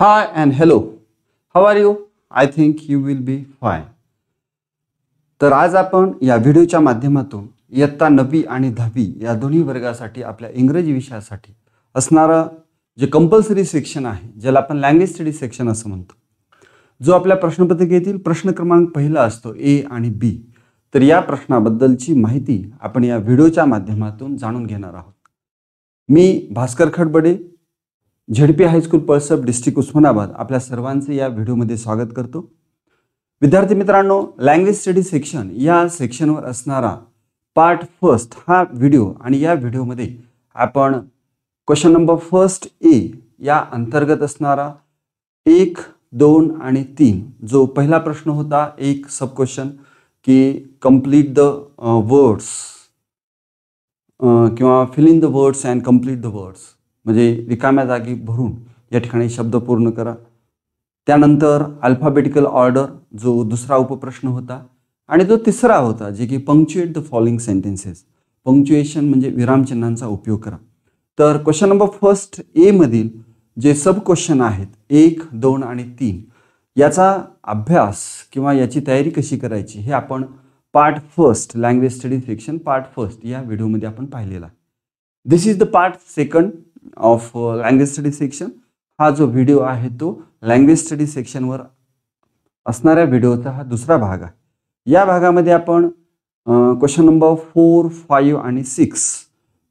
Hi and hello. How are you? I think you will be fine. तर आज आपण या व्हिडिओच्या माध्यमातून इयत्ता नववी आणि दहावी या दोन्ही वर्गासाठी आपल्या इंग्रजी विषयासाठी असणारं जे कंपल्सरी सेक्शन आहे ज्याला आपण लँग्वेज स्टडी सेक्शन असं म्हणतो जो आपल्या प्रश्नपत्रिकेतील प्रश्न क्रमांक पहिला असतो ए आणि बी तर या प्रश्नाबद्दलची माहिती आपण या व्हिडिओच्या माध्यमातून जाणून घेणार आहोत मी Bhaskar Khadbade ZP high school Palasap district Osmanabad आपल्या सर्वांचे या व्हिडिओमध्ये स्वागत करतो विद्यार्थी मित्रांनो लँग्वेज स्टडी सेक्शन या सेक्शनवर असणारा पार्ट फर्स्ट हा व्हिडिओ आणि या व्हिडिओमध्ये आपण क्वेश्चन नंबर फर्स्ट ए या अंतर्गत असणारा एक दोन आणि तीन जो पहिला प्रश्न होता एक सब क्वेश्चन की कम्प्लीट द वर्ड्स किंवा filling the words and complete the words म्हणजे रिकाम्या जागी भरून या ठिकाणी शब्द पूर्ण करा त्यानंतर अल्फाबेटिकल ऑर्डर जो दुसरा उपप्रश्न होता आणि जो तिसरा होता जे की punctuate the following sentences punctuation म्हणजे विरामचिन्हांचा उपयोग करा तर क्वेश्चन नंबर फर्स्ट एमधील जे सब क्वेश्चन आहेत एक दोन आणि तीन याचा अभ्यास किंवा याची तयारी कशी करायची हे आपण part first language study section part first या व्हिडिओमध्ये आपण पाहिलेला this is the part second of language study section हा जो व्हिडिओ आहे तो लँग्वेज स्टडी सेक्शनवर असणाऱ्या व्हिडिओचा हा दुसरा भाग आहे या भागामध्ये आपण क्वेश्चन नंबर फोर फाईव्ह आणि सिक्स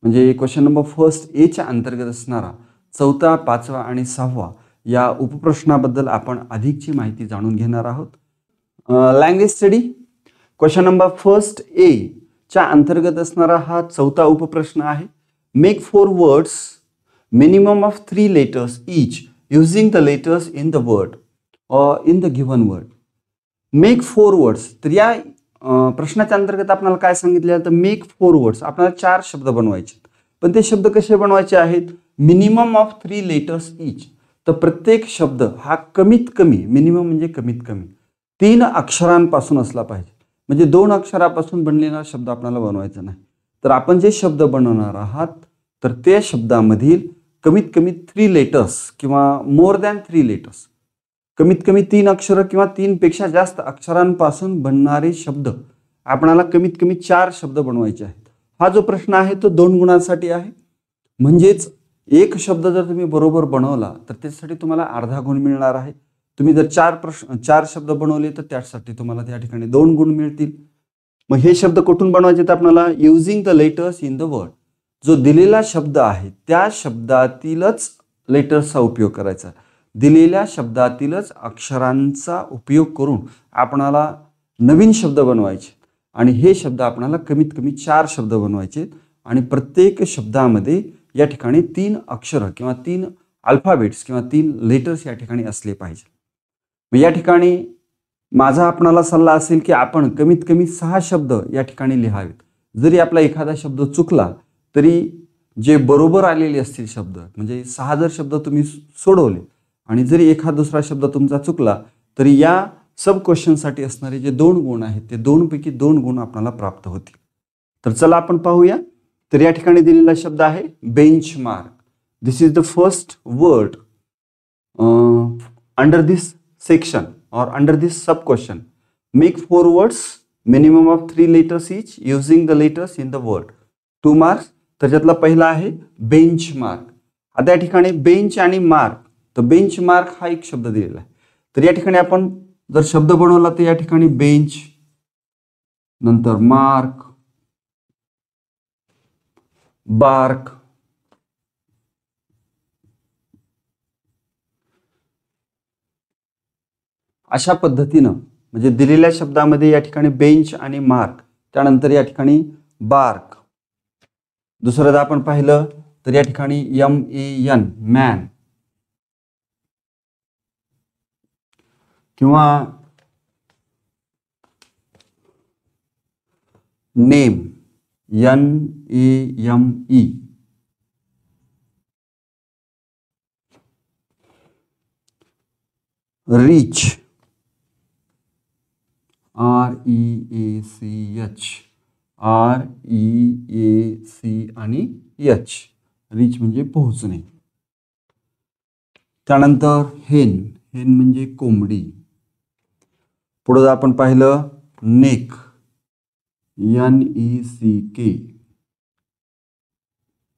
म्हणजे क्वेश्चन नंबर फर्स्ट एच्या अंतर्गत असणारा चौथा पाचवा आणि सहावा या उपप्रश्नाबद्दल आपण अधिकची माहिती जाणून घेणार आहोत language study question number first A च्या अंतर्गत असणारा हा चौथा उपप्रश्न आहे make four words minimum of three letters each using the letters in the word or in the given word. Make four words तर या प्रश्नाच्या अंतर्गत आपल्याला काय सांगितलं तर मेक फोर वर्ड्स आपल्याला चार शब्द बनवायचे पण ते शब्द कसे बनवायचे आहेत minimum of three letters each तर प्रत्येक शब्द हा कमीत कमी मिनिमम म्हणजे कमीत कमी तीन अक्षरांपासून असला पाहिजे म्हणजे दोन अक्षरापासून बनलेला शब्द आपल्याला बनवायचा नाही तर आपण जे शब्द बनवणार आहात तर ते शब्दामधील कमीत कमी थ्री लेटर्स किंवा मोर दॅन थ्री लेटर्स कमीत कमी तीन अक्षरं किंवा तीनपेक्षा जास्त अक्षरांपासून बनणारे शब्द आपणाला कमीत कमी चार शब्द बनवायचे आहेत हा जो प्रश्न आहे तो दोन गुणांसाठी आहे म्हणजेच एक शब्द जर तुम्ही बरोबर बनवला तर त्यासाठी तुम्हाला अर्धा गुण मिळणार आहे तुम्ही जर चार प्रश्न चार शब्द बनवले तर त्यासाठी तुम्हाला त्या ठिकाणी दोन गुण मिळतील मग हे शब्द कुठून बनवायचे तर आपल्याला using the letters in the word जो दिलेला शब्द आहे त्या शब्दातीलच लेटर्सचा उपयोग करायचा दिलेल्या शब्दातीलच अक्षरांचा उपयोग करून आपणाला नवीन शब्द बनवायचे आणि हे शब्द आपणाला कमीत कमी चार शब्द बनवायचे आणि प्रत्येक शब्दामध्ये या ठिकाणी तीन अक्षरं किंवा तीन अल्फाबेट्स किंवा तीन लेटर्स या ठिकाणी असले पाहिजे मग या ठिकाणी माझा आपणाला सल्ला असेल की आपण कमीत कमी सहा शब्द या ठिकाणी लिहावेत जरी आपला एखादा शब्द चुकला तरी जे बरोबर आलेले असतील शब्द म्हणजे सहा जर शब्द तुम्ही सोडवले आणि जरी एखाद दुसरा शब्द तुमचा चुकला तरी या सब क्वेश्चनसाठी असणारे जे दोन गुण आहेत ते दोनपैकी दोन गुण आपल्याला प्राप्त होतील तर चला आपण पाहूया तर या ठिकाणी दिलेला शब्द आहे benchmark this is the first word under this section और under this sub question make four words minimum of three letters each using the letters in the word two marks तर त्यातला पहिला आहे बेंचमार्क आता या ठिकाणी बेंच आणि mark तर बेंचमार्क हा एक शब्द दिलेला आहे तर या ठिकाणी आपण जर शब्द बनवला तर या ठिकाणी बेंच नंतर मार्क बार्क अशा पद्धतीनं म्हणजे दिलेल्या शब्दामध्ये या ठिकाणी बेंच आणि मार्क त्यानंतर या ठिकाणी बार्क दुसऱ्यादा आपण अपन तर तो यह एम ई एन मैन कि name N E M E reach R E A C H R E A C आणि एच रिच म्हणजे पोहोचणे त्यानंतर हेन हेन म्हणजे कोंबडी पुढं आपण पाहिलं neck N E C K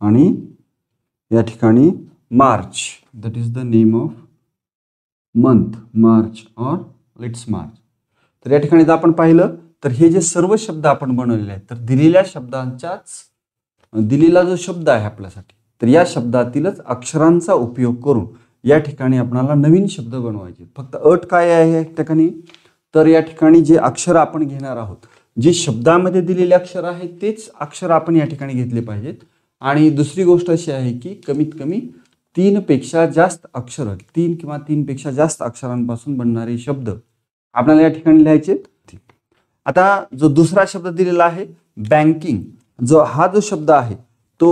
आणि या ठिकाणी March that is the name of month March or लिट्स मार्च तर या ठिकाणी आपण पाहिलं तर हे जे सर्व शब्द आपण बनवलेले आहेत तर दिलेल्या शब्दांच्याच दिलेला जो शब्द आहे आपल्यासाठी तर या शब्दातीलच अक्षरांचा उपयोग करून या ठिकाणी आपणाला नवीन शब्द बनवायचे फक्त अट काय आहे या ठिकाणी तर या ठिकाणी जे अक्षर आपण घेणार आहोत जे शब्दामध्ये दिलेले अक्षर आहे तेच अक्षर आपण या ठिकाणी घेतले पाहिजेत आणि दुसरी गोष्ट अशी आहे की कमीत कमी तीनपेक्षा जास्त अक्षरं तीन किंवा तीनपेक्षा जास्त अक्षरांपासून बनणारे शब्द आपल्याला या ठिकाणी लिहायचे आता जो दुसरा शब्द दिलेला आहे बँकिंग जो हा जो शब्द आहे तो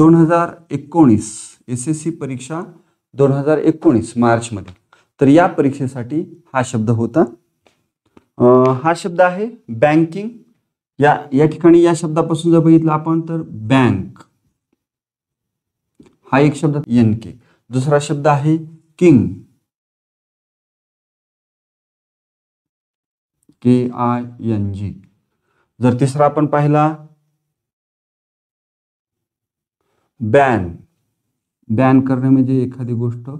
दोन हजार एकोणीस एस एस सी परीक्षा दोन हजार एकोणीस मार्चमध्ये तर या परीक्षेसाठी हा शब्द होता हा शब्द आहे बँकिंग या या ठिकाणी या शब्दापासून जर बघितलं आपण तर बँक हा एक शब्द एन के दुसरा शब्द आहे king K I N G जर तिसरा आपण पाहिला बॅन बॅन करणे म्हणजे एखादी गोष्ट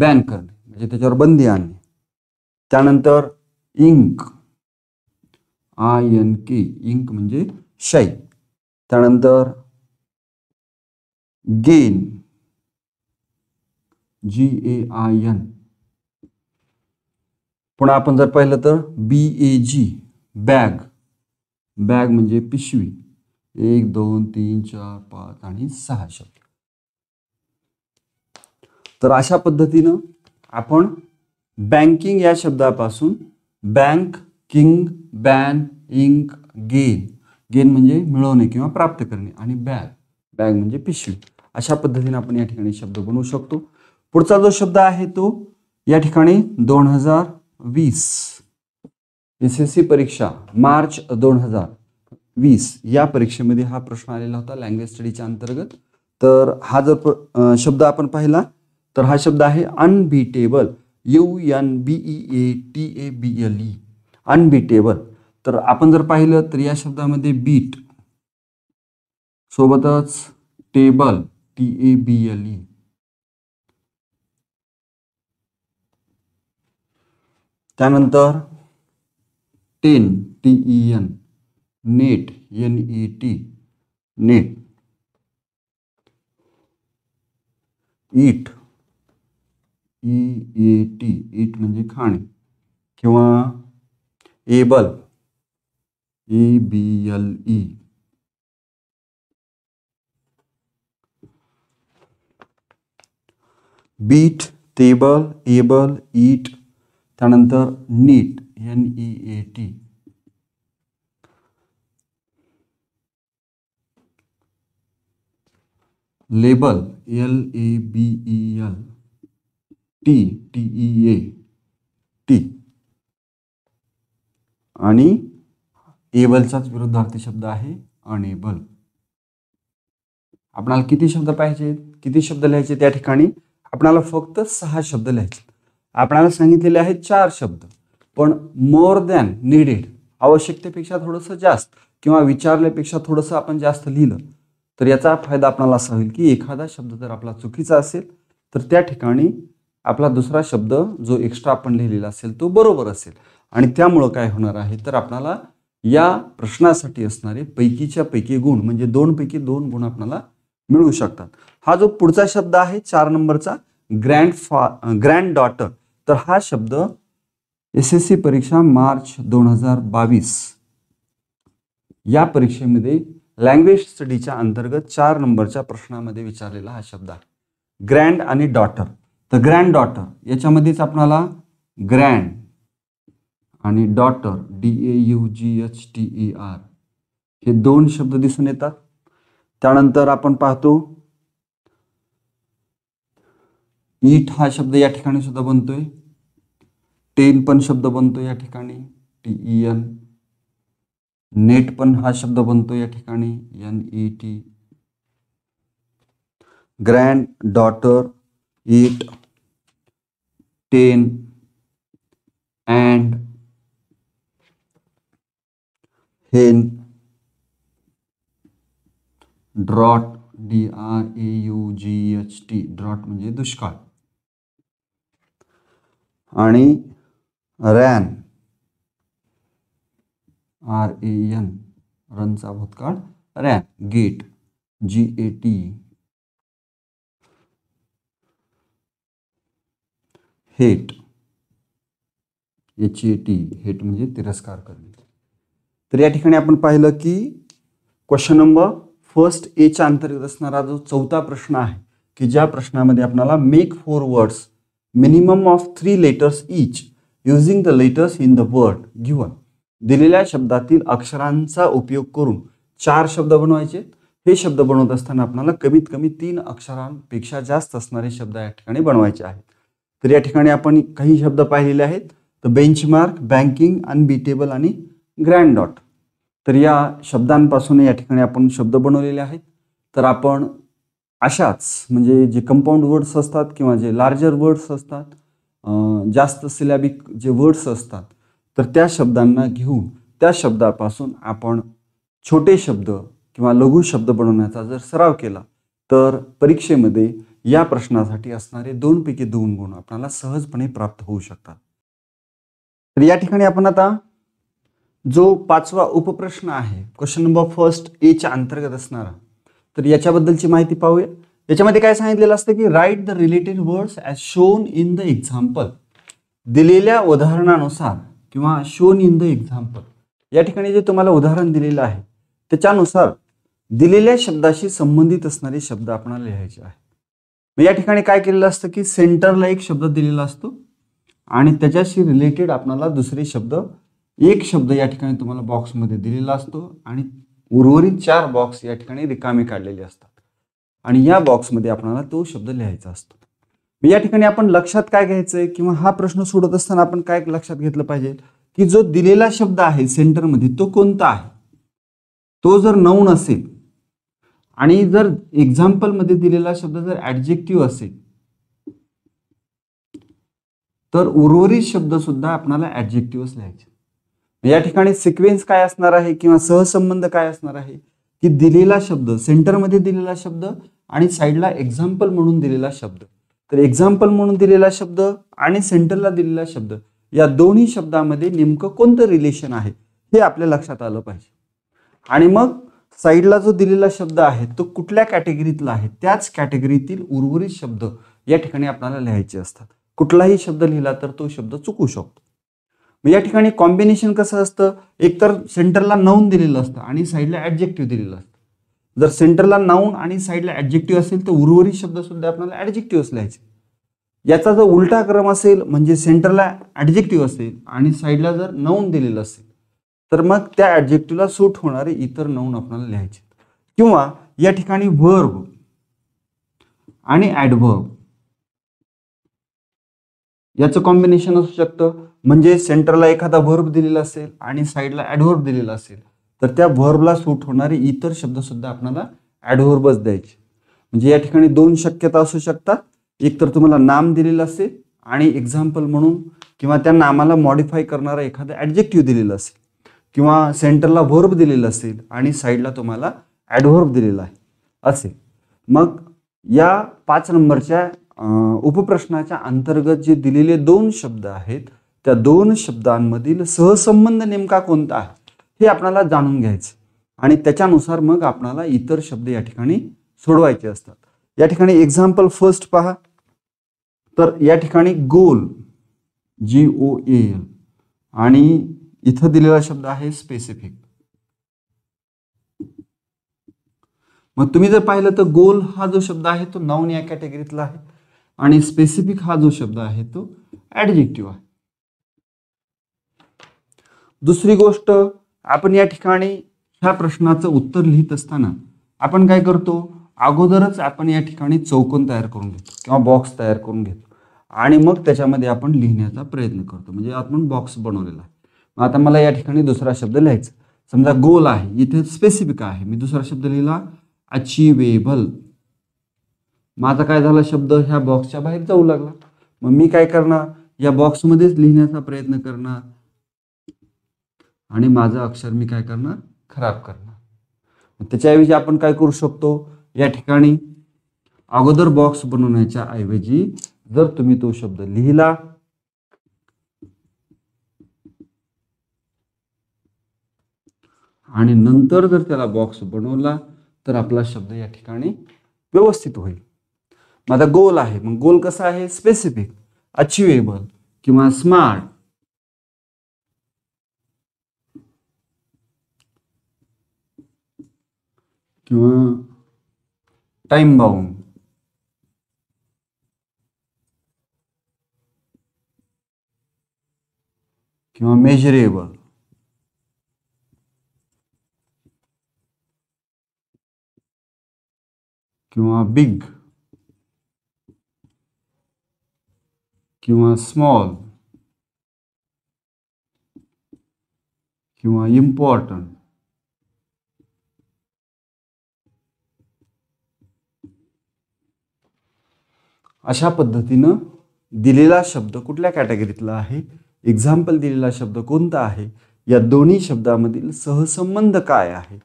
बॅन करणे म्हणजे त्याच्यावर बंदी आणणे त्यानंतर ink I N K ink म्हणजे शाई त्यानंतर gain G A I N पुन्हा आपण जर पाहिलं तर बी ए जी बॅग बॅग म्हणजे पिशवी एक दोन तीन चार पाच आणि सहा शब्द तर अशा पद्धतीनं आपण बँकिंग या शब्दापासून bank king ban ink gain gain म्हणजे मिळवणे किंवा प्राप्त करणे आणि बॅग बॅग म्हणजे पिशवी अशा पद्धतीने आपण या ठिकाणी शब्द बनवू शकतो पुढचा जो शब्द आहे तो या ठिकाणी दोन हजार वीस एस एस सी परीक्षा मार्च दोन हजार वीस या परीक्षेमध्ये हा प्रश्न आलेला होता लँग्वेज स्टडीच्या अंतर्गत तर हा जर शब्द आपण पाहिला तर हा शब्द आहे unbeatable U N B E A T A B L E unbeatable तर आपण जर पाहिलं तर या शब्दामध्ये बीट सोबतच table T A B L E त्यानंतर ten T E N net N E T net eat E A T eat म्हणजे खाणे किंवा able A B L E beat table able eat त्यानंतर neat N E A T label L A B E L T T E A T आणि एबलचाच विरुद्धार्थी शब्द आहे enable आपणाला किती शब्द पाहिजेत किती शब्द लिहायचे त्या ठिकाणी आपणाला फक्त सहा शब्द लिहायचे आपणाला सांगितलेले आहेत चार शब्द पण मोर दॅन निडेड आवश्यकतेपेक्षा थोडंसं जास्त किंवा विचारल्यापेक्षा थोडंसं आपण जास्त लिहिलं तर याचा फायदा आपल्याला असा होईल की एखादा शब्द जर आपला चुकीचा असेल तर त्या ठिकाणी आपला दुसरा शब्द जो एक्स्ट्रा आपण लिहिलेला असेल तो बरोबर असेल आणि त्यामुळं काय होणार आहे तर आपल्याला या प्रश्नासाठी असणारे पैकीच्या पैकी गुण म्हणजे दोनपैकी दोन गुण आपल्याला मिळू शकतात हा जो पुढचा शब्द आहे चार नंबरचा ग्रँड फा ग्रँड डॉटर तर हा शब्द एस एस सी परीक्षा मार्च दोन हजार बावीस या परीक्षेमध्ये लँग्वेज स्टडीच्या अंतर्गत चार नंबरच्या प्रश्नामध्ये विचारलेला हा शब्द आहे ग्रँड आणि डॉटर तर ग्रँड डॉटर याच्यामध्येच आपणाला ग्रँड आणि daughter D A U G H T E R हे दोन शब्द दिसून येतात त्यानंतर आपण पाहतो पीठ e हा शब्द या सुधा बनतो टेन पन शब्द बनतो टी ई एन नेट पा हा शब्द बनतो N E T grand daughter eat ten and hen drought D R A U G H T drought दुष्का आणि रॅन आर ए एन रनचा भूतकाळ ran get G A T hate H A T hate म्हणजे तिरस्कार करणे तर या ठिकाणी आपण पाहिलं की क्वेश्चन नंबर फर्स्ट एच्या अंतर्गत असणारा जो चौथा प्रश्न आहे की ज्या प्रश्नामध्ये आपणाला make four words minimum of three letters each using the letters in the word given दिलेल्या शब्दातील अक्षरांचा उपयोग करून चार शब्द बनवायचे हे शब्द बनवत असताना आपल्याला कमीत कमी तीन अक्षरांपेक्षा जास्त असणारे शब्द या ठिकाणी बनवायचे आहेत तर या ठिकाणी आपण काही शब्द पाहिलेले आहेत तर बेंचमार्क बँकिंग अनबीटेबल आणि ग्रँड डॉट तर या शब्दांपासून या ठिकाणी आपण शब्द बनवलेले आहेत तर आपण अशाच म्हणजे जे कंपाऊंड वर्ड्स असतात किंवा जे लार्जर वर्ड्स असतात जास्त सिलॅबिक जे वर्ड्स असतात तर त्या शब्दांना घेऊन त्या शब्दापासून आपण छोटे शब्द किंवा लघु शब्द बनवण्याचा जर सराव केला तर परीक्षेमध्ये या प्रश्नासाठी असणारे दोनपैकी दोन गुण आपल्याला सहजपणे प्राप्त होऊ शकतात तर या ठिकाणी आपण आता जो पाचवा उपप्रश्न आहे क्वेश्चन नंबर फर्स्ट एच्या अंतर्गत असणारा तर याच्याबद्दलची माहिती पाहूया याच्यामध्ये काय सांगितलेलं असतं की write the related words as shown in the example दिलेल्या उदाहरणानुसार किंवा शोन इन द एक्झाम्पल या ठिकाणी जे तुम्हाला उदाहरण दिलेलं आहे त्याच्यानुसार दिलेल्या शब्दाशी संबंधित असणारे शब्द आपणाला लिहायचे आहे मग या ठिकाणी काय केलेलं असतं की सेंटरला एक शब्द दिलेला असतो आणि त्याच्याशी रिलेटेड आपणाला दुसरे शब्द एक शब्द या ठिकाणी तुम्हाला बॉक्समध्ये दिलेला असतो आणि उर्वरित चार बॉक्स या ठिकाणी रिकामे काढलेले असतात आणि या बॉक्समध्ये आपल्याला तो शब्द लिहायचा असतो या ठिकाणी आपण लक्षात काय घ्यायचं आहे किंवा हा प्रश्न सोडत असताना आपण काय लक्षात घेतलं पाहिजे की जो दिलेला शब्द आहे सेंटरमध्ये तो कोणता आहे तो जर नऊन असेल आणि जर एक्झाम्पलमध्ये दिलेला शब्द जर ऍडजेक्टिव्ह असेल तर उर्वरित शब्द सुद्धा आपणाला ऍडजेक्टिव्हच लिहायचे या ठिकाणी सिक्वेन्स काय असणार आहे किंवा सहसंबंध काय असणार आहे की दिलेला शब्द सेंटरमध्ये दिलेला शब्द आणि साईडला एक्झाम्पल म्हणून दिलेला शब्द तर एक्झाम्पल म्हणून दिलेला शब्द आणि सेंटरला दिलेला शब्द या दोन्ही शब्दामध्ये नेमकं कोणतं रिलेशन आहे हे आपल्या लक्षात आलं पाहिजे आणि मग साईडला जो दिलेला शब्द आहे तो कुठल्या कॅटेगरीतला आहे त्याच कॅटेगरीतील उर्वरित शब्द या ठिकाणी आपल्याला लिहायचे असतात कुठलाही शब्द लिहिला तर तो शब्द चुकू शकतो मग या ठिकाणी कॉम्बिनेशन कसं असतं एकतर सेंटरला नाऊन दिलेलं असतं आणि साईडला ॲडजेक्टिव्ह दिलेलं असतं जर सेंटरला नाऊन आणि साईडला ॲडजेक्टिव्ह असेल तर उर्वरित शब्दसुद्धा आपल्याला ॲडजेक्टिव्ह लिहायचे याचा जर उलटा क्रम असेल म्हणजे सेंटरला ॲडजेक्टिव्ह असेल आणि साईडला जर नाऊन दिलेलं असेल तर मग त्या ॲडजेक्टिव्हला सूट होणारे इतर नाऊन आपल्याला लिहायचे किंवा या ठिकाणी व्हर्ब आणि ॲडवर्ब याचं कॉम्बिनेशन असू शकतं म्हणजे सेंटरला एखादा व्हर्ब दिलेला असेल आणि साईडला ॲडव्हर्ब दिलेला असेल तर त्या व्हर्बला सूट होणारे इतर शब्दसुद्धा आपल्याला ॲडव्हर्बच द्यायचे म्हणजे या ठिकाणी दोन शक्यता असू शकतात एक तर तुम्हाला नाम दिलेलं असेल आणि एक्झाम्पल म्हणून किंवा त्या नामाला मॉडिफाय करणारा एखादा ॲडजेक्टिव्ह दिलेला असेल किंवा सेंटरला व्हर्ब दिलेलं असेल आणि साईडला तुम्हाला ॲडव्हर्ब दिलेला आहे असे मग या पाच नंबरच्या उपप्रश्नाच्या अंतर्गत जे दिलेले दोन शब्द आहेत त्या दोन शब्दांमधील सहसंबंध नेमका कोणता आहे हे आपल्याला जाणून घ्यायचं आणि त्याच्यानुसार मग आपणाला इतर शब्द या ठिकाणी सोडवायचे असतात या ठिकाणी एक्झाम्पल फर्स्ट पहा तर या ठिकाणी गोल जी ओ एल आणि इथं दिलेला शब्द आहे स्पेसिफिक मग तुम्ही जर पाहिलं तर गोल हा जो शब्द आहे तो नाऊन या कॅटेगरीतला आहे आणि स्पेसिफिक हा जो शब्द आहे तो ऍडजेक्टिव्ह आहे दुसरी गोष्ट आपण या ठिकाणी ह्या प्रश्नाचं उत्तर लिहित असताना आपण काय करतो अगोदरच आपण या ठिकाणी चौकोन तयार करून घेतो किंवा बॉक्स तयार करून घेतो आणि मग त्याच्यामध्ये आपण लिहिण्याचा प्रयत्न करतो म्हणजे आपण बॉक्स बनवलेला आहे मग आता मला या ठिकाणी दुसरा शब्द लिहायचा समजा गोल आहे इथे स्पेसिफिक आहे मी दुसरा शब्द लिहिला अचिवेबल माझा काय झाला शब्द ह्या बॉक्सच्या बाहेर जाऊ लागला मग मी काय करणार या बॉक्समध्येच लिहिण्याचा प्रयत्न करणार आणि माझं अक्षर मी काय करणार खराब करणार त्याच्याऐवजी आपण काय करू शकतो या ठिकाणी अगोदर बॉक्स बनवण्याच्या ऐवजी जर तुम्ही तो शब्द लिहिला आणि नंतर जर त्याला बॉक्स बनवला तर आपला शब्द या ठिकाणी व्यवस्थित होईल माझा गोल आहे मग गोल कसा आहे स्पेसिफिक अचिवेबल किंवा smart Hum. time tá bound. Que é measurável. Que é big. Que é small. Que é important. अशा पद्धतीनं दिलेला शब्द कुठल्या कॅटेगरीतला आहे एक्झाम्पल दिलेला शब्द कोणता आहे या दोन्ही शब्दामधील सहसंबंध काय आहे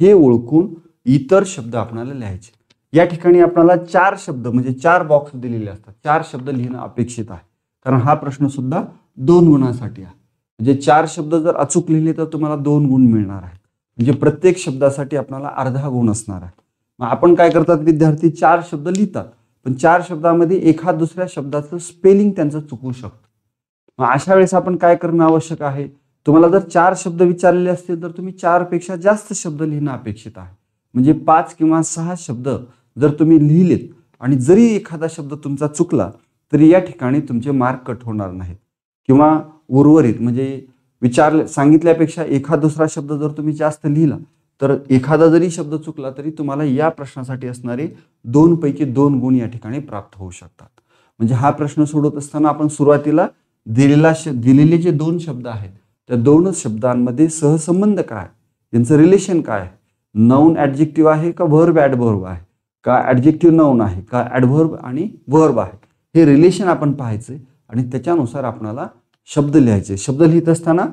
हे ओळखून इतर शब्द आपणाला लिहायचे या ठिकाणी आपणाला चार शब्द म्हणजे चार बॉक्स दिलेले असतात चार शब्द लिहिणं अपेक्षित आहे कारण हा प्रश्न सुद्धा दोन गुणांसाठी आहे म्हणजे चार शब्द जर अचूक लिहिले तर तुम्हाला दोन गुण मिळणार आहेत म्हणजे प्रत्येक शब्दासाठी आपणाला अर्धा गुण असणार आहे मग आपण काय करतात विद्यार्थी चार शब्द लिहितात पण चार शब्दामध्ये एखाद दुसऱ्या शब्दाचं स्पेलिंग त्यांचं चुकू शकतं मग अशा वेळेस आपण काय करणं आवश्यक आहे तुम्हाला जर चार शब्द विचारलेले असतील तर तुम्ही चारपेक्षा जास्त शब्द लिहिणं अपेक्षित आहे म्हणजे पाच किंवा सहा शब्द जर तुम्ही लिहिलेत आणि जरी एखादा शब्द तुमचा चुकला तरी या ठिकाणी तुमचे मार्क कट होणार नाहीत किंवा उर्वरित म्हणजे विचार सांगितल्यापेक्षा एखाद दुसरा शब्द जर तुम्ही जास्त लिहिला तर एखादा जरी शब्द चुकला तरी तुम्हाला या प्रश्नासाठी असणारे पैकी दोन गुण या ठिकाणी प्राप्त होऊ शकतात म्हणजे हा प्रश्न सोडवत असताना आपण सुरुवातीला दिलेला दिलेले जे दोन शब्द आहेत त्या दोनच शब्दांमध्ये सहसंबंध काय त्यांचं रिलेशन काय आहे नौन ॲडजेक्टिव्ह आहे का व्हर्ब ॲडव्हर्ब आहे का ॲडजेक्टिव्ह नौन आहे का ॲडव्हर्ब आणि व्हर्ब आहे हे रिलेशन आपण पाहायचे आणि त्याच्यानुसार आपणाला शब्द लिहायचे शब्द लिहित असताना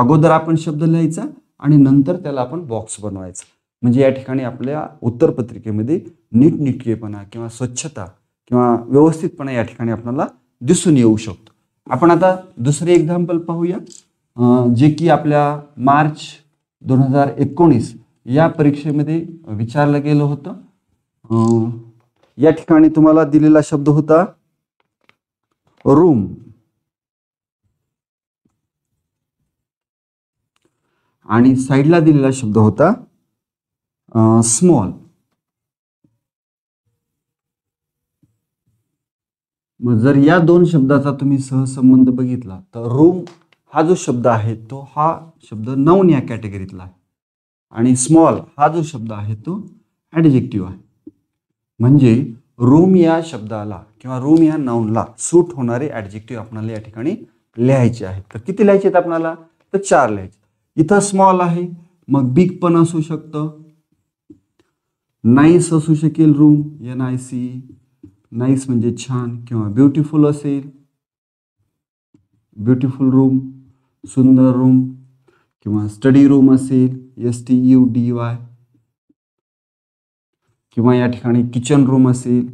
अगोदर आपण शब्द लिहायचा आणि नंतर त्याला आपण बॉक्स बनवायचा म्हणजे या ठिकाणी आपल्या उत्तरपत्रिकेमध्ये नीटनिटकेपणा किंवा स्वच्छता किंवा व्यवस्थितपणा या ठिकाणी आपल्याला दिसून येऊ शकतो आपण आता दुसरे एक्झाम्पल पाहूया जे की आपल्या मार्च दोन हजार एकोणीस या परीक्षेमध्ये विचारलं गेलं होतं या ठिकाणी तुम्हाला दिलेला शब्द होता रूम आणि साईडला दिलेला शब्द होता स्मॉल मग जर या दोन शब्दाचा तुम्ही सहसंबंध बघितला तर रूम हा जो शब्द आहे तो हा शब्द नौन या कॅटेगरीतला आहे आणि स्मॉल हा जो शब्द आहे तो ॲडजेक्टिव्ह आहे म्हणजे रूम या शब्दाला किंवा रूम या नाऊनला सूट होणारे ॲडजेक्टिव्ह आपणाला या ठिकाणी लिहायचे आहेत तर किती लिहायचे आहेत आपणाला तर चार लिहायचे इथं स्मॉल आहे मग बिग पण असू शकतं नाईस असू शकेल room N I C nice म्हणजे छान किंवा ब्युटिफुल असेल ब्युटिफुल रूम सुंदर रूम किंवा स्टडी रूम असेल S T U D Y किंवा या ठिकाणी किचन रूम असेल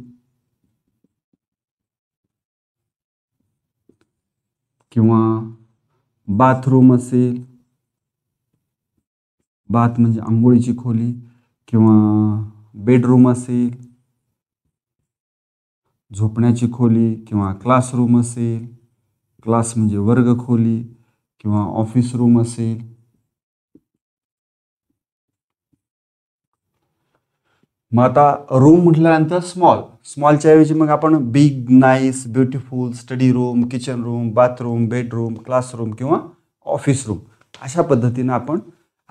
किंवा बाथरूम असेल बात म्हणजे आंघोळीची खोली किंवा बेडरूम असेल झोपण्याची खोली किंवा क्लासरूम असेल क्लास म्हणजे वर्ग खोली किंवा ऑफिस रूम असेल मग आता रूम म्हटल्यानंतर स्मॉल स्मॉलच्या ऐवजी मग आपण big nice beautiful study room kitchen room bathroom bedroom classroom किंवा ऑफिस रूम अशा पद्धतीनं आपण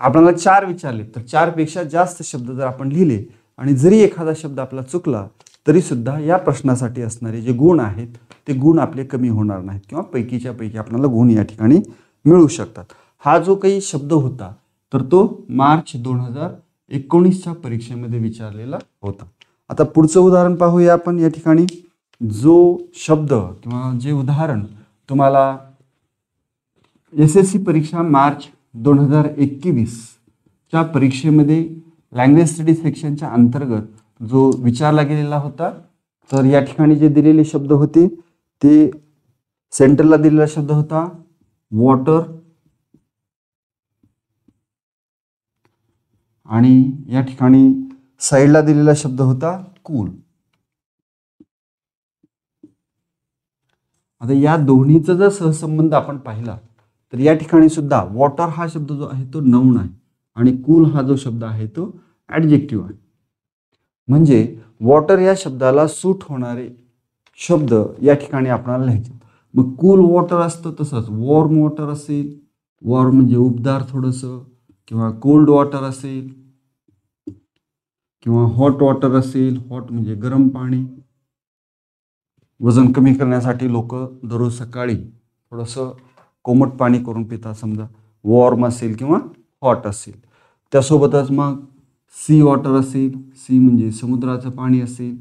आपल्याला चार विचारले तर चारपेक्षा जास्त शब्द जर आपण लिहिले आणि जरी एखादा शब्द आपला चुकला तरीसुद्धा या प्रश्नासाठी असणारे जे गुण आहेत ते गुण आपले कमी होणार नाहीत किंवा पैकीच्या पैकी आपल्याला गुण या ठिकाणी मिळू शकतात हा जो काही शब्द होता तर तो मार्च दोन हजार एकोणीसच्या परीक्षेमध्ये विचारलेला होता आता पुढचं उदाहरण पाहूया आपण या ठिकाणी जो शब्द किंवा जे उदाहरण तुम्हाला एस एस सी परीक्षा मार्च दोन हजार एकवीसच्या परीक्षेमध्ये लँग्वेज स्टडी सेक्शनच्या अंतर्गत जो विचारला गेलेला होता तर या ठिकाणी जे दिलेले शब्द होते ते सेंटरला दिलेला शब्द होता वॉटर आणि या ठिकाणी साईडला दिलेला शब्द होता कूल आता या दोन्हीचा जर सहसंबंध आपण पाहिला तर या ठिकाणी सुद्धा वॉटर हा शब्द जो आहे तो नवन आहे आणि कूल हा जो शब्द आहे तो ॲडजेक्टिव्ह आहे म्हणजे वॉटर या शब्दाला सूट होणारे शब्द या ठिकाणी आपणाला लिहायचे मग कूल वॉटर असतं तसंच वॉर्म वॉटर असेल वॉर्म म्हणजे उबदार थोडंसं किंवा कोल्ड वॉटर असेल किंवा हॉट वॉटर असेल हॉट म्हणजे गरम पाणी वजन कमी करण्यासाठी लोक दररोज सकाळी थोडंसं कोमट पाणी करून पिता समजा वॉर्म असेल किंवा हॉट असेल त्यासोबतच मग सी वॉटर असेल सी म्हणजे समुद्राचं पाणी असेल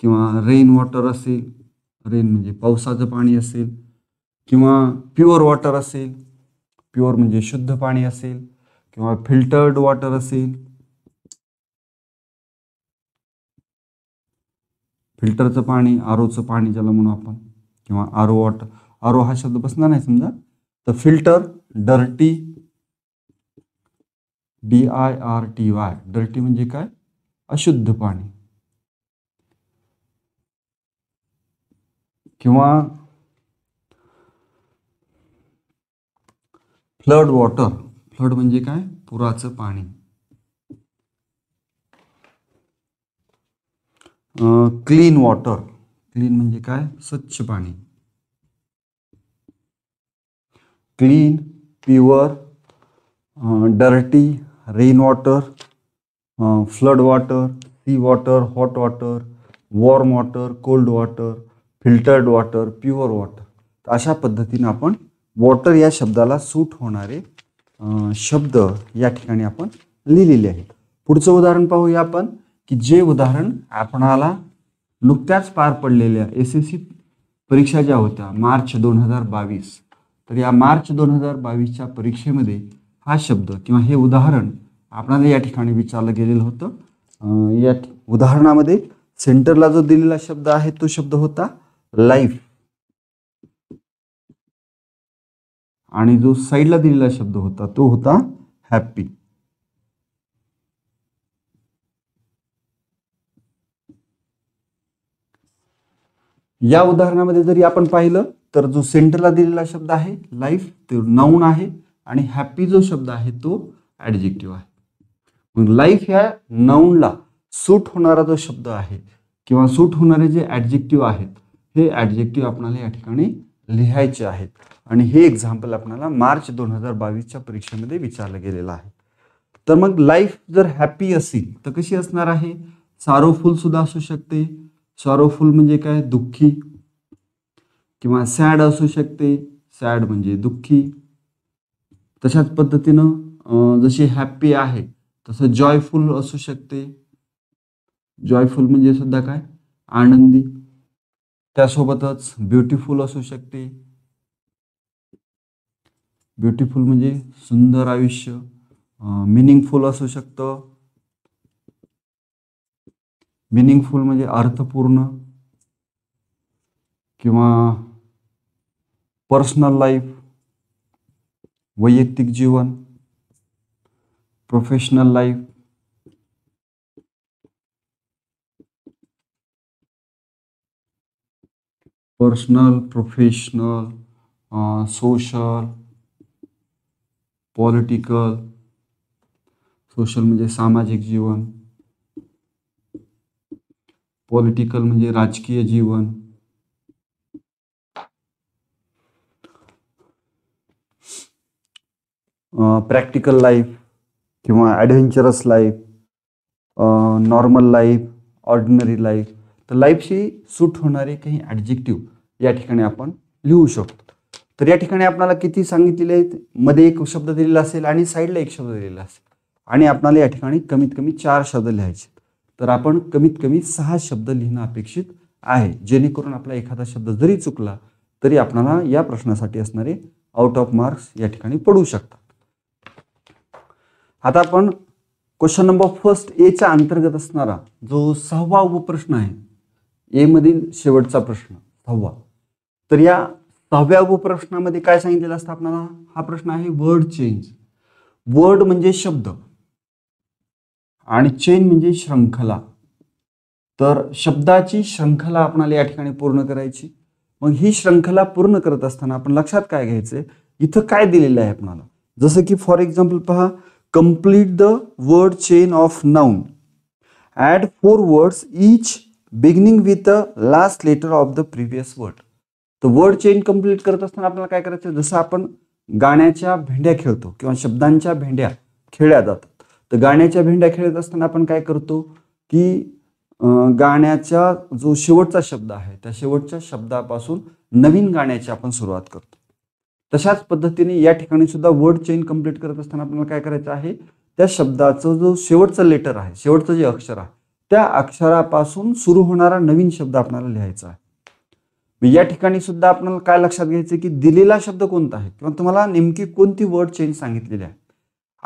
किंवा रेन वॉटर असेल रेन म्हणजे पावसाचं पाणी असेल किंवा प्युअर वॉटर असेल प्युअर म्हणजे शुद्ध पाणी असेल किंवा फिल्टर्ड वॉटर असेल फिल्टरचं पाणी आरोचं पाणी ज्याला म्हणू आपण किंवा आरो वॉटर आरो हा शब्द बसणार नाही समजा तर filter dirty D I R T Y dirty म्हणजे काय अशुद्ध पाणी किंवा फ्लड वॉटर फ्लड म्हणजे काय पुराचं पाणी क्लीन वॉटर क्लीन म्हणजे काय स्वच्छ पाणी clean pure dirty rain water flood water sea water hot water warm water cold water filtered water pure water अशा पद्धतीनं आपण वॉटर या शब्दाला सूट होणारे शब्द या ठिकाणी आपण लिहिलेले आहेत पुढचं उदाहरण पाहूया आपण की जे उदाहरण आपणाला नुकत्याच पार पडलेल्या एस एस सी परीक्षा ज्या होत्या मार्च दोन हजार बावीस तर या मार्च दोन हजार बावीसच्या परीक्षेमध्ये हा शब्द किंवा हे उदाहरण आपणाला या ठिकाणी विचारलं गेलेलं होतं या उदाहरणामध्ये सेंटरला जो दिलेला शब्द आहे तो शब्द होता लाईफ आणि जो साईडला दिलेला शब्द होता तो होता हॅपी या उदाहरणामध्ये जरी आपण पाहिलं तर जो सेंटरला दिलेला शब्द आहे लाईफ तो नाऊन आहे आणि हॅपी जो शब्द आहे तो ॲडजेक्टिव्ह आहे मग लाईफ ह्या नाऊनला सूट होणारा जो शब्द आहे किंवा सूट होणारे जे ॲडजेक्टिव्ह आहेत हे ॲडजेक्टिव्ह आपणाला या ठिकाणी लिहायचे आहेत आणि हे एक्झाम्पल आपणाला मार्च दोन हजार बावीसच्या परीक्षेमध्ये विचारलं गेलेलं आहे तर मग लाईफ जर हॅपी असेल तर कशी असणार आहे सारोफुल सुद्धा असू शकते सारोफुल म्हणजे काय दुःखी किंवा सॅड असू शकते सॅड म्हणजे दुःखी तशाच पद्धतीनं जशी हॅप्पी आहे तसं जॉयफुल असू शकते जॉयफुल म्हणजे सुद्धा काय आनंदी त्यासोबतच ब्युटिफुल असू शकते ब्युटिफुल म्हणजे सुंदर आयुष्य मिनिंगफुल असू शकतं मिनिंगफुल म्हणजे अर्थपूर्ण किंवा पर्सनल लाइफ वैयक्तिक जीवन professional life personal professional social political social म्हणजे सामाजिक जीवन पॉलिटिकल म्हणजे राजकीय जीवन प्रॅक्टिकल लाईफ किंवा adventurous life normal life ordinary life तर लाईफशी सूट होणारे काही ॲडजेक्टिव या ठिकाणी आपण लिहू शकतो तर या ठिकाणी आपल्याला किती सांगितलेले आहेत मध्ये एक शब्द दिलेला असेल आणि साईडला एक शब्द दिलेला असेल आणि आपणाला या ठिकाणी कमीत कमी चार शब्द लिहायचे तर आपण कमीत कमी सहा शब्द लिहिणं अपेक्षित आहे जेणेकरून आपला एखादा शब्द जरी चुकला तरी आपणाला या प्रश्नासाठी असणारे आउट ऑफ मार्क्स या ठिकाणी पडू शकतात आता आपण क्वेश्चन नंबर फर्स्ट एच्या अंतर्गत असणारा जो सहावा उपप्रश्न आहे एमधील शेवटचा प्रश्न सहावा तर या सहाव्या उपप्रश्नामध्ये काय सांगितलेलं असतं आपल्याला हा प्रश्न आहे वर्ड चेंज वर्ड म्हणजे शब्द आणि चेन म्हणजे श्रंखला तर शब्दाची श्रंखला आपणाला या ठिकाणी पूर्ण करायची मग ही श्रंखला पूर्ण करत असताना आपण लक्षात काय घ्यायचंय इथं काय दिलेलं आहे आपणाला जसं की फॉर एक्झाम्पल पहा complete the word chain of noun. Add four words each beginning with the last letter of the previous word तर वर्ड चेन कंप्लीट करत असताना आपल्याला काय करायचं जसं आपण गाण्याच्या भेंड्या खेळतो किंवा शब्दांच्या भेंड्या खेळल्या जातात तर गाण्याच्या भेंड्या खेळत असताना आपण काय करतो की गाण्याचा जो शेवटचा शब्द आहे त्या शेवटच्या शब्दापासून नवीन गाण्याची आपण सुरुवात करतो तशाच पद्धतीने या ठिकाणी सुद्धा वर्ड चेन कंप्लीट करत असताना आपल्याला काय करायचं आहे त्या शब्दाचं जो शेवटचं लेटर आहे शेवटचं जे अक्षर आहे त्या अक्षरापासून सुरू होणारा नवीन शब्द आपल्याला लिहायचा आहे या ठिकाणी सुद्धा आपल्याला काय लक्षात घ्यायचं की दिलेला शब्द कोणता आहे किंवा तुम्हाला नेमकी कोणती वर्ड चेन सांगितलेली आहे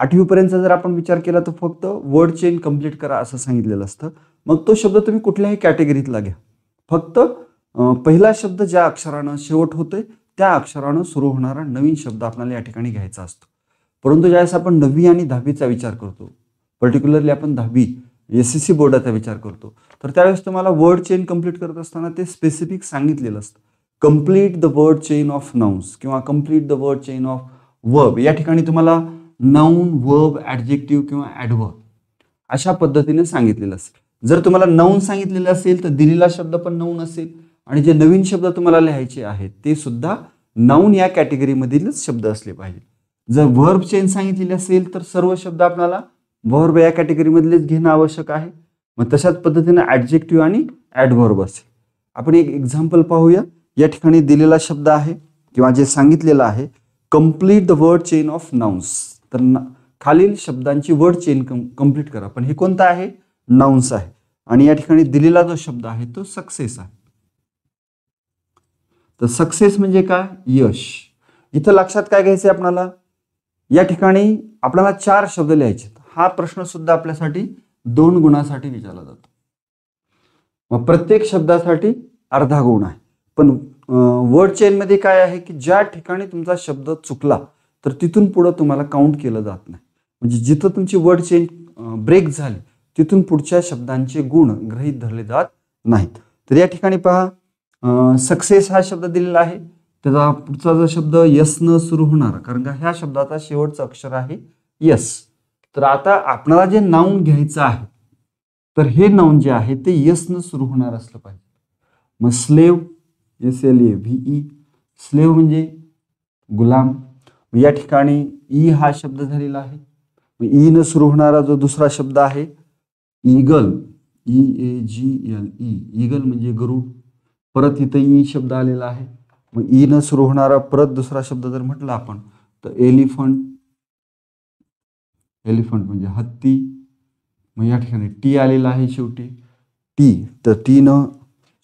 आठवीपर्यंतचा जर आपण विचार केला तर फक्त वर्ड चेन कंप्लीट करा असं सांगितलेलं असतं मग तो शब्द तुम्ही कुठल्याही कॅटेगरीतला घ्या फक्त पहिला शब्द ज्या अक्षरानं शेवट होतोय त्या अक्षरानं सुरू होणारा नवीन शब्द आपल्याला या ठिकाणी घ्यायचा असतो परंतु ज्यावेळेस आपण नववी आणि दहावीचा विचार करतो पर्टिक्युलरली आपण दहावी एस एस सी बोर्डाचा विचार करतो तर त्यावेळेस तुम्हाला वर्ड चेन कम्प्लीट करत असताना ते स्पेसिफिक सांगितलेलं असतं complete the word chain of nouns किंवा complete the word chain of verb या ठिकाणी तुम्हाला नाऊन वर्ब ॲडजेक्टिव्ह किंवा ॲडवर्ब अशा पद्धतीने सांगितलेलं असेल जर तुम्हाला नऊन सांगितलेलं असेल तर दिलेला शब्द पण नऊन असेल आणि जे नवीन शब्द तुम्हाला लिहायचे आहेत ते सुद्धा नाऊन या कॅटेगरीमधीलच शब्द असले पाहिजे जर व्हर्ब चेन सांगितलेली असेल तर सर्व शब्द आपल्याला व्हर्ब या कॅटेगरीमधलेच घेणं आवश्यक आहे मग तशाच पद्धतीनं ॲडजेक्टिव्ह आणि ॲडव्हर्ब असेल आपण एक एक्झाम्पल पाहूया या ठिकाणी दिलेला शब्द आहे किंवा जे सांगितलेलं आहे complete the word chain of nouns तर खालील शब्दांची वर्ड चेन कम कम्प्लीट करा पण हे कोणता आहे नाउन्स आहे आणि या ठिकाणी दिलेला जो शब्द आहे तो सक्सेस आहे तर सक्सेस म्हणजे काय यश इथं लक्षात काय घ्यायचं आहे आपणाला या ठिकाणी आपल्याला चार शब्द लिहायचे हा प्रश्न सुद्धा आपल्यासाठी दोन गुणासाठी विचारला जातो मग प्रत्येक शब्दासाठी अर्धा गुण आहे पण वर्ड चेनमध्ये काय आहे की ज्या ठिकाणी तुमचा शब्द चुकला तर तिथून पुढं तुम्हाला काउंट केलं जात नाही म्हणजे जिथं तुमची वर्ड चेन ब्रेक झाली तिथून पुढच्या शब्दांचे गुण ग्रहीत धरले जात नाहीत तर या ठिकाणी पहा सक्सेस हा शब्द दिलेला आहे त्याचा पुढचा जो शब्द यस न सुरू होणार कारण का ह्या शब्दाचा शेवटचं अक्षर आहे यस तर आता आपणाला जे नाऊन घ्यायचं आहे तर हे नाऊन जे आहे ते यस न सुरू होणार असलं पाहिजे मग slave S L A V E slave म्हणजे गुलाम या ठिकाणी ई e हा शब्द झालेला आहे मग ई e न सुरू होणारा जो दुसरा शब्द आहे eagle E A G L E eagle म्हणजे गरुड परत इथं ई शब्द आलेला आहे मग ई न सुरू होणारा परत दुसरा शब्द जर म्हटला आपण तर एलिफंट एलिफंट म्हणजे हत्ती मग या ठिकाणी टी आलेला आहे शेवटी टी तर टी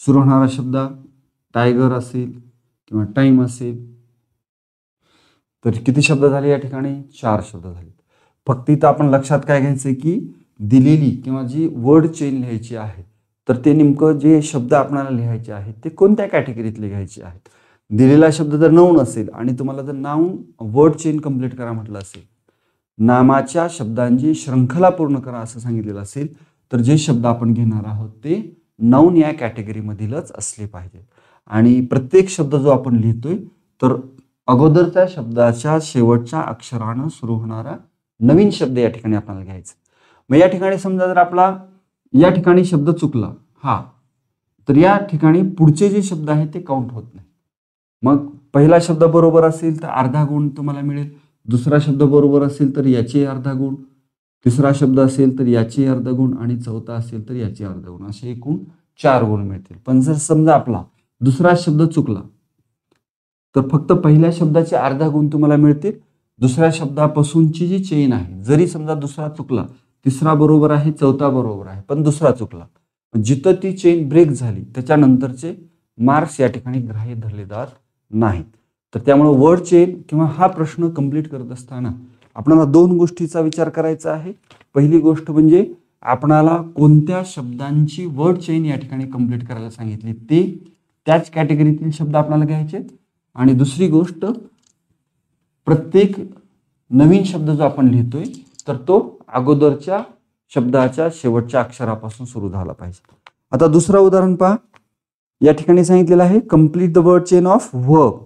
सुरू होणारा शब्द टायगर असेल किंवा टाईम असेल तर किती शब्द झाले या ठिकाणी चार शब्द झाले फक्त इथं आपण लक्षात काय घ्यायचं की दिलेली किंवा जी वर्ड चेन लिहायची आहे तर ते नेमकं जे शब्द आपणाला लिहायचे आहेत ते कोणत्या कॅटेगरीत लिहायचे आहेत दिलेला शब्द जर नऊन असेल आणि तुम्हाला जर नाऊन वर्ड चेन कम्प्लीट करा म्हटलं असेल नामाच्या शब्दांची श्रृंखला पूर्ण करा असं सांगितलेलं असेल तर जे शब्द आपण घेणार आहोत ते नाऊन या कॅटेगरीमधीलच असले पाहिजेत आणि प्रत्येक शब्द जो आपण लिहितोय तर अगोदर त्या शब्दाच्या शेवटच्या अक्षरानं सुरू होणारा नवीन शब्द या ठिकाणी आपल्याला घ्यायचा मग या ठिकाणी समजा जर आपला या ठिकाणी शब्द चुकला हा तर या ठिकाणी पुढचे जे शब्द आहेत ते काउंट होत नाही मग पहिला शब्द बरोबर असेल तर अर्धा गुण तुम्हाला मिळेल दुसरा शब्द बरोबर असेल तर याचे अर्धा गुण तिसरा शब्द असेल तर याचे अर्धा गुण आणि चौथा असेल तर याचे अर्धा गुण असे एकूण चार गुण मिळतील पण जर समजा आपला दुसरा शब्द चुकला तर फक्त पहिल्या शब्दाचे अर्धा गुण तुम्हाला मिळतील दुसऱ्या शब्दापासूनची जी चेन आहे जरी समजा दुसरा चुकला तिसरा बरोबर आहे चौथा बरोबर आहे पण दुसरा चुकला जिथं ती चेन ब्रेक झाली त्याच्यानंतरचे मार्क्स या ठिकाणी ग्राह्य धरले जात नाहीत तर त्यामुळं वर्ड चेन किंवा हा प्रश्न कंप्लीट करत असताना आपणाला दोन गोष्टीचा विचार करायचा आहे पहिली गोष्ट म्हणजे आपणाला कोणत्या शब्दांची वर्ड चेन या ठिकाणी कंप्लीट करायला सांगितली ते त्याच कॅटेगरीतील शब्द आपल्याला घ्यायचे आणि दुसरी गोष्ट प्रत्येक नवीन शब्द जो आपण लिहितोय तर तो अगोदरच्या शब्दाच्या शेवटच्या अक्षरापासून सुरू झाला पाहिजे आता दुसरं उदाहरण पहा या ठिकाणी सांगितलेलं आहे complete the word chain of verb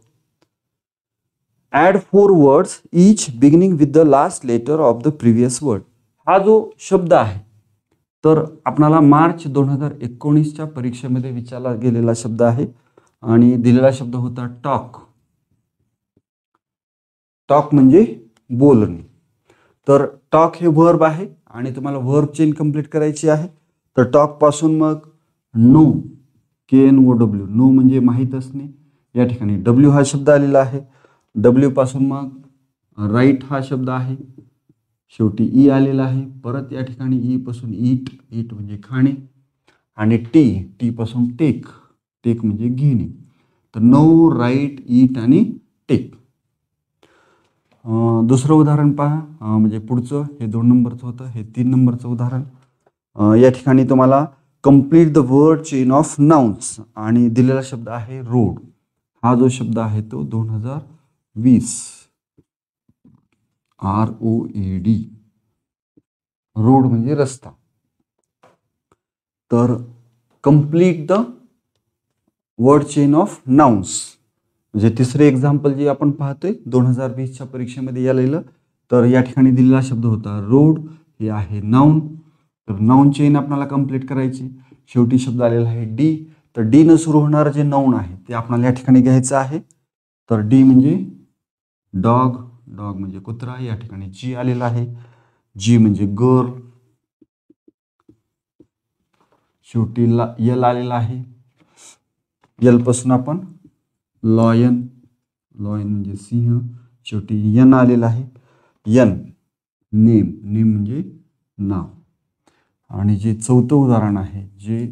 add four words each beginning with the last letter of the previous word हा जो शब्द आहे तर आपणाला मार्च दोन हजार एकोणीसच्या परीक्षेमध्ये विचारला गेलेला शब्द आहे आणि दिलेला शब्द होता टॉक टॉक म्हणजे बोलणे तर टॉक हे व्हर्ब आहे आणि तुम्हाला वर्ब चेन कम्प्लीट करायची आहे तर टॉक पासून मग know K N O W know म्हणजे माहीत असणे या ठिकाणी डब्ल्यू हा शब्द आलेला आहे डब्ल्यू पासून मग राईट हा शब्द आहे शेवटी ई आलेला आहे परत या ठिकाणी ई पासून ईट ईट म्हणजे खाणे आणि टी पासून टेक टेक म्हणजे घेणे तर नो राईट ईट आणि टेक दुसरं उदाहरण पहा म्हणजे पुढचं हे दोन नंबरचं होतं हे तीन नंबरचं उदाहरण या ठिकाणी तुम्हाला complete the word chain of nouns आणि दिलेला शब्द आहे रोड हा जो शब्द आहे तो दोन हजार वीस R O A D road म्हणजे रस्ता तर complete the word chain of nouns म्हणजे तिसरे एक्झाम्पल जे आपण पाहतोय दोन हजार वीसच्या परीक्षेमध्ये यालेलं तर या ठिकाणी दिलेला शब्द होता रोड हे आहे नाऊन तर नाऊन चेन आपल्याला कंप्लीट करायची शेवटी शब्द आलेला आहे डी तर डी न सुरू होणारं जे नाऊन आहे ते आपल्याला या ठिकाणी घ्यायचं आहे तर डी म्हणजे डॉग डॉग म्हणजे कुत्रा या ठिकाणी जी आलेला आहे जी म्हणजे गर्ल शेवटी ला यल आलेला आहे यल पासून आपण लॉयन लॉयन म्हणजे सिंह शेवटी यन आलेला आहे यन नेम नेम म्हणजे नाव आणि जे चौथं उदाहरण आहे जे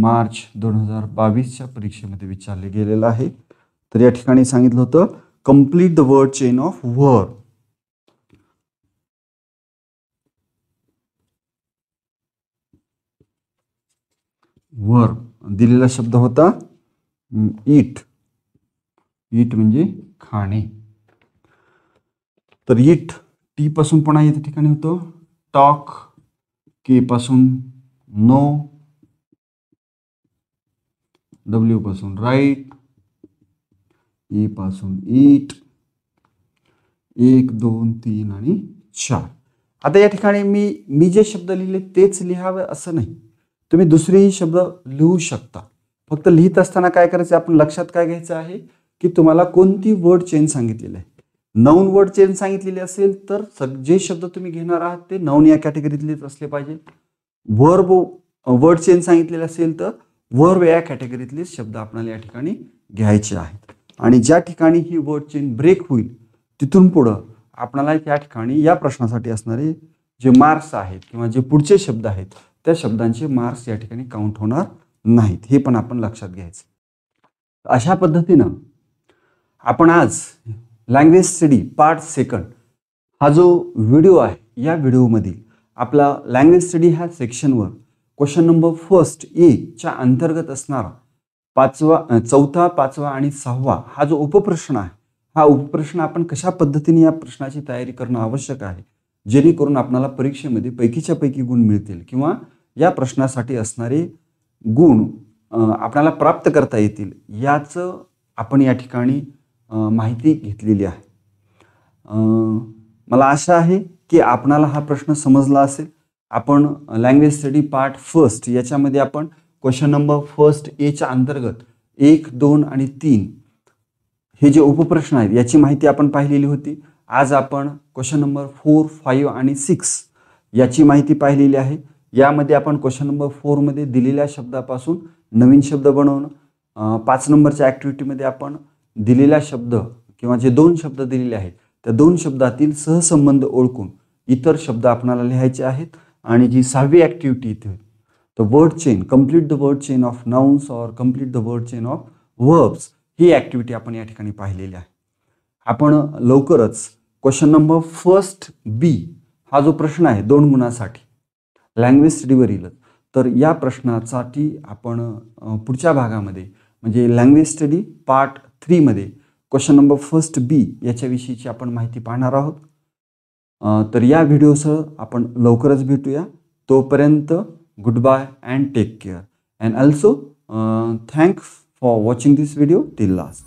मार्च दोन हजार बावीसच्या परीक्षेमध्ये विचारले गेलेलं आहे तर या ठिकाणी सांगितलं होतं complete the word chain of वर वर दिलेला शब्द होता इट ईट म्हणजे खाणे तर ईट टी पासून पण आहे ठिकाणी होतो टॉक के पासून नो डब्ल्यू पासून राईट ए पासून ईट एक दोन तीन आणि चार आता या ठिकाणी मी मी जे शब्द लिहिले तेच लिहावे असं नाही तुम्ही दुसरेही शब्द लिहू शकता फक्त लिहित असताना काय करायचं आपण लक्षात काय घ्यायचं आहे की तुम्हाला कोणती वर्ड चेन सांगितलेली आहे नौन वर्ड चेन सांगितलेली असेल तर जे शब्द तुम्ही घेणार आहात ते नऊन या कॅटेगरीतलेच असले पाहिजे वर्ब वर्ड चेन सांगितलेले असेल तर वर्ब या कॅटेगरीतलेच शब्द आपल्याला या ठिकाणी घ्यायचे आहेत आणि ज्या ठिकाणी ही वर्ड चेन ब्रेक होईल तिथून पुढं आपणाला या ठिकाणी या प्रश्नासाठी असणारे जे मार्क्स आहेत किंवा जे पुढचे शब्द आहेत त्या शब्दांचे मार्क्स या ठिकाणी काउंट होणार नाहीत हे पण आपण लक्षात घ्यायचं अशा पद्धतीनं आपण आज लँग्वेज स्टडी पार्ट सेकंड हा जो व्हिडिओ आहे या व्हिडिओमधील आपला लँग्वेज स्टडी ह्या सेक्शनवर क्वेश्चन नंबर फर्स्ट ए च्या अंतर्गत असणारा पाचवा चौथा पाचवा आणि सहावा हा जो उपप्रश्न आहे हा उपप्रश्न आपण कशा पद्धतीने या प्रश्नाची तयारी करणं आवश्यक आहे जेणेकरून आपणाला परीक्षेमध्ये पैकीच्या पैकी गुण मिळतील किंवा या प्रश्नासाठी असणारे गुण आपल्याला प्राप्त करता येतील याचं आपण या ठिकाणी माहिती घेतलेली आहे मला आशा आहे की आपणाला हा प्रश्न समजला असेल आपण लँग्वेज स्टडी पार्ट फर्स्ट याच्यामध्ये आपण क्वेश्चन नंबर फर्स्ट एच्या अंतर्गत एक दोन आणि तीन हे जे उपप्रश्न आहेत याची माहिती आपण पाहिलेली होती आज आपण क्वेश्चन नंबर फोर फाईव्ह आणि सिक्स याची माहिती पाहिलेली आहे यामध्ये आपण क्वेश्चन नंबर फोरमध्ये दिलेल्या शब्दापासून नवीन शब्द बनवणं पाच नंबरच्या ॲक्टिव्हिटीमध्ये आपण दिलेला शब्द किंवा जे दोन शब्द दिलेले आहेत त्या दोन शब्दातील सहसंबंध ओळखून इतर शब्द आपणाला लिहायचे आहेत आणि जी सहावी ॲक्टिव्हिटी इथे तर word chain complete the word chain of nouns or complete the word chain of verbs ही ॲक्टिव्हिटी आपण या ठिकाणी पाहिलेली आहे आपण लवकरच क्वेश्चन नंबर फर्स्ट बी हा जो प्रश्न आहे दोन गुणासाठी लँग्वेज स्टडीवरील तर या प्रश्नासाठी आपण पुढच्या भागामध्ये म्हणजे लँग्वेज स्टडी पार्ट थ्रीमध्ये क्वेश्चन नंबर फर्स्ट बी याच्याविषयीची आपण माहिती पाहणार आहोत तर या व्हिडिओसह आपण लवकरच भेटूया तोपर्यंत good bye and take care and also thanks for watching this video till last